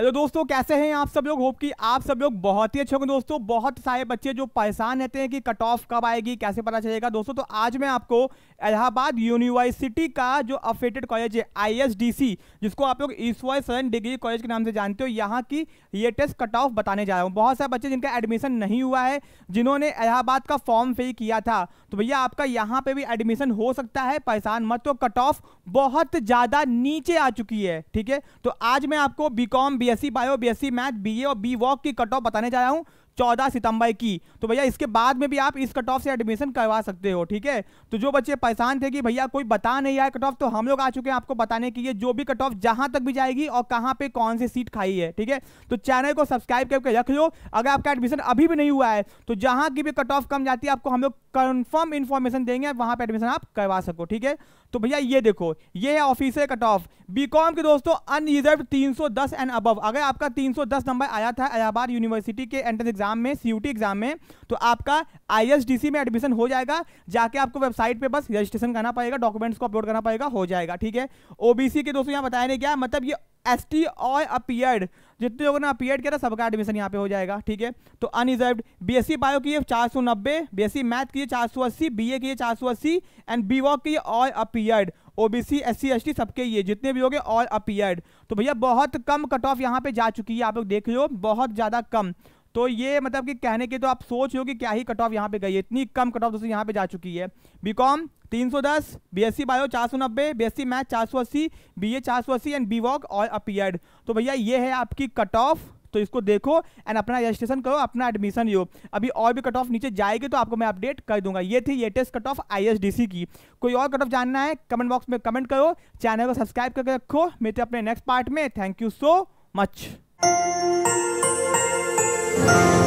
Hello दोस्तों कैसे हैं आप सब लोग होप कि आप सब लोग बहुत ही अच्छे होंगे दोस्तों बहुत सारे बच्चे जो परेशान रहते हैं कि कट ऑफ कब आएगी कैसे पता चलेगा दोस्तों तो आज मैं आपको इलाहाबाद यूनिवर्सिटी का जो अफेटेड कॉलेज है आईएसडीसी जिसको आप लोग ईश्वर सदन डिग्री कॉलेज के नाम से जानते हो यहाँ की लेटेस्ट कट ऑफ बताने जा रहा हूँ बहुत सारे बच्चे जिनका एडमिशन नहीं हुआ है जिन्होंने इलाहाबाद का फॉर्म फिल किया था तो भैया आपका यहाँ पर भी एडमिशन हो सकता है परेशान मत तो कट ऑफ बहुत ज़्यादा नीचे आ चुकी है ठीक है तो आज मैं आपको B com BSc bio BSc math BA और बी वॉक की कट ऑफ बताने जा रहा हूँ चौदह सितंबर की तो भैया इसके बाद में भी आप इस कट ऑफ से एडमिशन करवा सकते हो ठीक है तो जो बच्चे परेशान थे कि भैया कोई बता नहीं आया कट ऑफ तो हम लोग आ चुके हैं आपको बताने के लिए जो भी कट ऑफ जहां तक भी जाएगी और कहां पे कौन सी सीट खाई है ठीक है तो चैनल को सब्सक्राइब करके रख लो अगर आपका एडमिशन अभी भी नहीं हुआ है तो जहां की भी कट ऑफ कम जाती है आपको हम लोग कंफर्म इन्फॉर्मेशन देंगे वहां पर एडमिशन आप करवा सको ठीक है तो भैया ये देखो ये है ऑफिसर कट ऑफ बीकॉम के दोस्तों अनरिजर्व 310 एंड अबव अगर आपका 310 नंबर आया था इलाहाबाद यूनिवर्सिटी के एंट्रेंस एग्जाम में सी एग्जाम में तो आपका आई में एडमिशन हो जाएगा जाके आपको वेबसाइट पर बस रजिस्ट्रेशन करना पड़ेगा डॉक्यूमेंट्स को अपलोड करना पड़ेगा हो जाएगा ठीक है ओबीसी के दोस्तों यहाँ बताया नहीं क्या मतलब ये एस टी और अपियर्ड जितने लोगों ने अपियर्ड किया था सबका एडमिशन यहाँ पे हो जाएगा ठीक है तो unreserve B S C bio की चार सौ नब्बे बी एस सी मैथ की चार सौ अस्सी बी ए की चार सौ अस्सी एंड बी वॉक की और appeared O B C S C S T सबके ये जितने भी हो गए और अपियर्ड तो भैया बहुत कम कट ऑफ यहाँ पे जा चुकी है आप लोग देख लो बहुत ज़्यादा कम तो ये मतलब कि कहने के तो आप सोच हो कि क्या ही कट ऑफ यहाँ पे गई है इतनी कम कट ऑफ दोस्तों यहाँ पे जा चुकी है बी कॉम तीन सौ दस बी एस सी बायो चार सौ नब्बे बी एस सी मैथ चार सौ अस्सी बी ए चार सौ अस्सी एंड बी वॉक और अपीयर्ड तो भैया ये है आपकी कट ऑफ तो इसको देखो एंड अपना रजिस्ट्रेशन करो अपना एडमिशन लो अभी और भी कट ऑफ नीचे जाएगी तो आपको मैं अपडेट कर दूंगा ये थी लेटेस्ट कट ऑफ सी की कोई और कट ऑफ जानना है कमेंट बॉक्स में कमेंट करो चैनल को सब्सक्राइब करके रखो मेरे अपने नेक्स्ट पार्ट में thank you so much Thank you.